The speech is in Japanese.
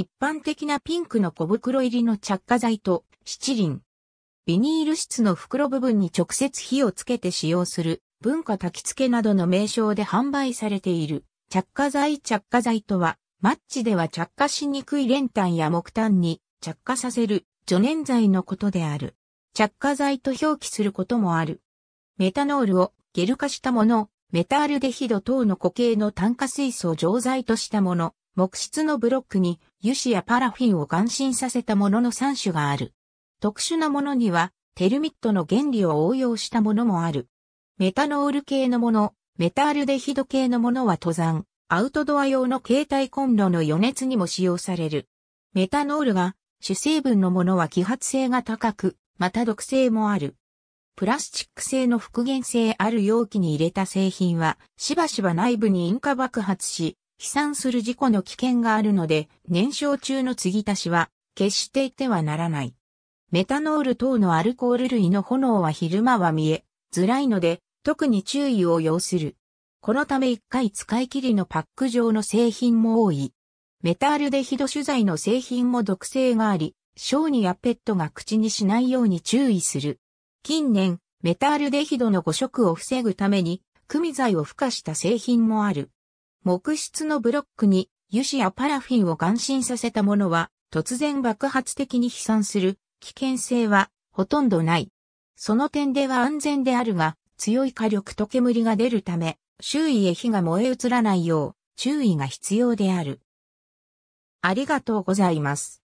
一般的なピンクの小袋入りの着火剤と七輪。ビニール質の袋部分に直接火をつけて使用する文化焚き付けなどの名称で販売されている着火剤着火剤とは、マッチでは着火しにくい練炭や木炭に着火させる助燃剤のことである。着火剤と表記することもある。メタノールをゲル化したもの、メタールデヒド等の固形の炭化水素を錠剤としたもの、木質のブロックに油脂やパラフィンを含浸させたものの3種がある。特殊なものには、テルミットの原理を応用したものもある。メタノール系のもの、メタアルデヒド系のものは登山、アウトドア用の携帯コンロの余熱にも使用される。メタノールが主成分のものは揮発性が高く、また毒性もある。プラスチック製の復元性ある容器に入れた製品は、しばしば内部に引火爆発し、飛散する事故の危険があるので、燃焼中の継ぎ足しは決していてはならない。メタノール等のアルコール類の炎は昼間は見えづらいので、特に注意を要する。このため一回使い切りのパック状の製品も多い。メタルデヒド取材の製品も毒性があり、小児やペットが口にしないように注意する。近年、メタルデヒドの誤食を防ぐために、組剤を付加した製品もある。木質のブロックに油脂やパラフィンを含浸させたものは突然爆発的に飛散する危険性はほとんどない。その点では安全であるが強い火力と煙が出るため周囲へ火が燃え移らないよう注意が必要である。ありがとうございます。